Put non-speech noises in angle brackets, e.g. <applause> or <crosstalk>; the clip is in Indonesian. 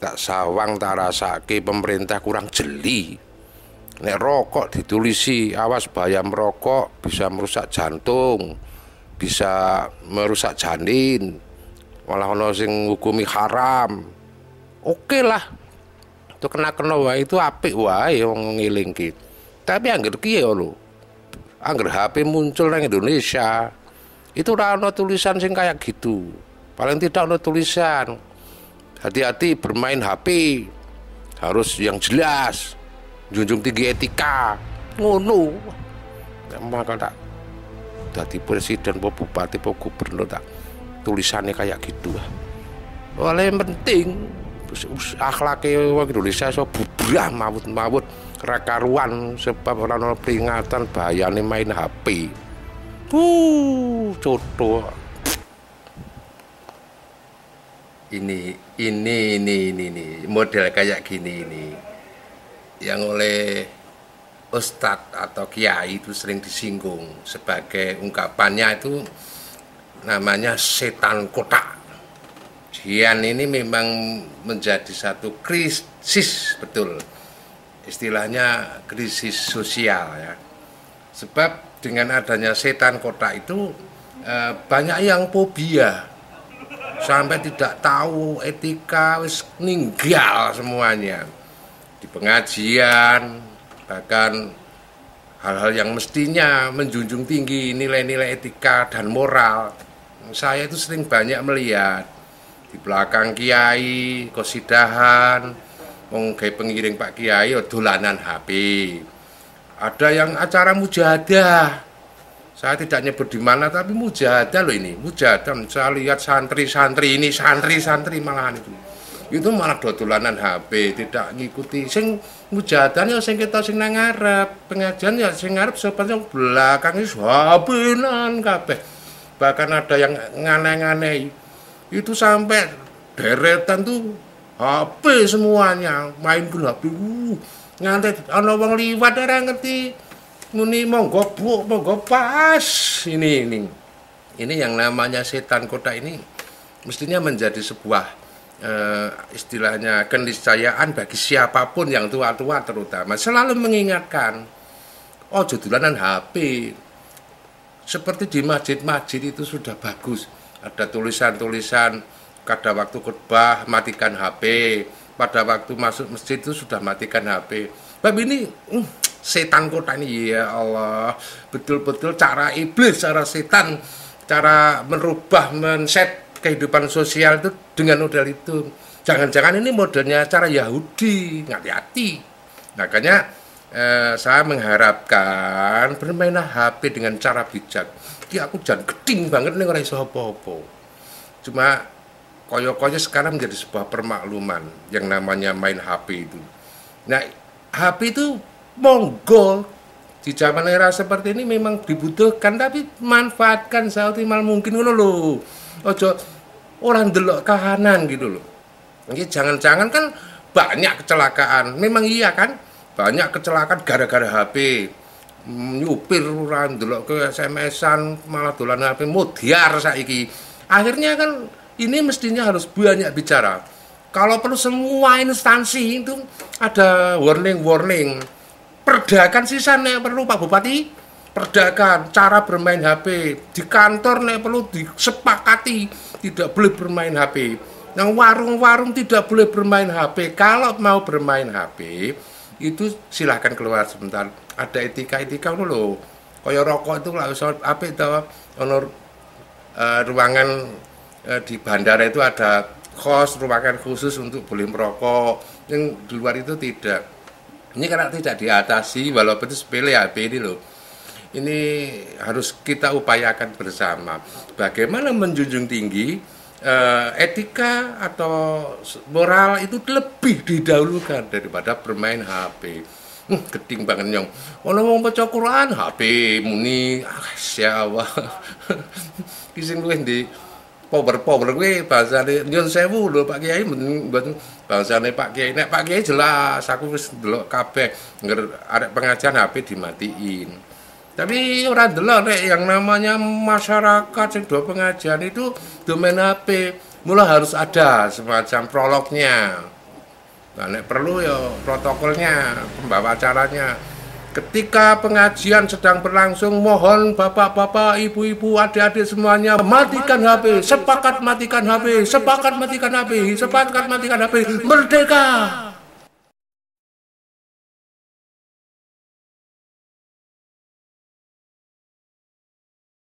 tak sawang tak rasa rasake pemerintah kurang jeli nek rokok ditulisi awas bahaya merokok bisa merusak jantung bisa merusak janin malah ono sing hukumi haram oke okay lah itu kena kena wah itu apik wae wong ngelingki tapi angger kia lo angger HP muncul nang Indonesia itu ora tulisan sing kayak gitu paling tidak ono tulisan hati-hati bermain HP harus yang jelas junjung tinggi etika ngono kalau tak jadi presiden po bupati po gubernur tak tulisannya kayak gitu lah oleh yang penting akhlaknya e, orang Indonesia so bubrah mawut-mawut rekaruan sebab orang-orang peringatan bahayane main HP uh jodoh ini ini ini ini ini model kayak gini ini yang oleh ustadz atau kiai itu sering disinggung sebagai ungkapannya itu namanya setan kota. Jian ini memang menjadi satu krisis betul istilahnya krisis sosial ya sebab dengan adanya setan kota itu eh, banyak yang fobia sampai tidak tahu etika wis ninggal semuanya di pengajian bahkan hal-hal yang mestinya menjunjung tinggi nilai-nilai etika dan moral saya itu sering banyak melihat di belakang kiai kosidahan menggai pengiring pak kiai ya dolanan HP ada yang acara mujahadah saya tidak nyebut di mana tapi mujahadah loh ini mujahadah saya lihat santri-santri ini santri-santri malahan itu itu malah dotulanan HP tidak ngikuti sing mujahadahnya sing kita sing nang Arab pengajian ya sing Arab sepanjang belakang itu habinan kabeh bahkan ada yang nganeh-nganeh itu sampai deretan tuh HP semuanya main gelap dulu uh, ngantet ana wong liwat orang ngerti muni monggo bu monggo pas ini ini ini yang namanya setan kota ini mestinya menjadi sebuah eh, istilahnya keniscayaan bagi siapapun yang tua-tua terutama selalu mengingatkan oh judulanan HP seperti di masjid-masjid itu sudah bagus ada tulisan-tulisan pada waktu khotbah matikan HP pada waktu masuk masjid itu sudah matikan HP bab ini uh, setan kota ini ya Allah betul-betul cara iblis cara setan cara merubah menset kehidupan sosial itu dengan modal itu jangan-jangan ini modelnya cara Yahudi hati-hati makanya eh, saya mengharapkan bermainlah HP dengan cara bijak ya aku jangan keting banget nih orang apa-apa cuma koyo-koyo sekarang menjadi sebuah permakluman yang namanya main HP itu nah HP itu Monggo di zaman era seperti ini memang dibutuhkan tapi manfaatkan seoptimal mungkin ngono lho. Ojo orang delok kahanan gitu loh. Ini jangan-jangan kan banyak kecelakaan. Memang iya kan? Banyak kecelakaan gara-gara HP. Mm, nyupir orang delok ke SMS-an malah dolan HP mutiar saiki. Akhirnya kan ini mestinya harus banyak bicara. Kalau perlu semua instansi itu ada warning-warning perdakan sisa nek perlu Pak Bupati perdakan cara bermain HP di kantor nek perlu disepakati tidak boleh bermain HP yang warung-warung tidak boleh bermain HP kalau mau bermain HP itu silahkan keluar sebentar ada etika etika dulu koyo rokok itu lah usah HP itu honor uh, eh, ruangan uh, di bandara itu ada kos ruangan khusus untuk boleh merokok yang di luar itu tidak ini karena tidak diatasi walaupun itu sepele HP ini loh. Ini harus kita upayakan bersama. Bagaimana menjunjung tinggi eh, etika atau moral itu lebih didahulukan daripada bermain HP. Hmm, banget nyong. Kalau mau baca Quran HP muni. Ah, Allah. <laughs> Kising di power-power kuwi bahasane nyun sewu lho Pak Kiai mboten bahasane Pak Kiai nek Pak Kiai jelas aku wis ndelok kabeh ngger arek pengajian HP dimatiin. Tapi orang dulu nek yang namanya masyarakat yang dua pengajian itu domain HP. Mula harus ada semacam prolognya. Nah, nek perlu ya protokolnya, pembawa acaranya. Ketika pengajian sedang berlangsung, mohon bapak-bapak, ibu-ibu, adik-adik semuanya matikan HP, sepakat matikan HP, sepakat matikan HP, sepakat matikan HP, merdeka.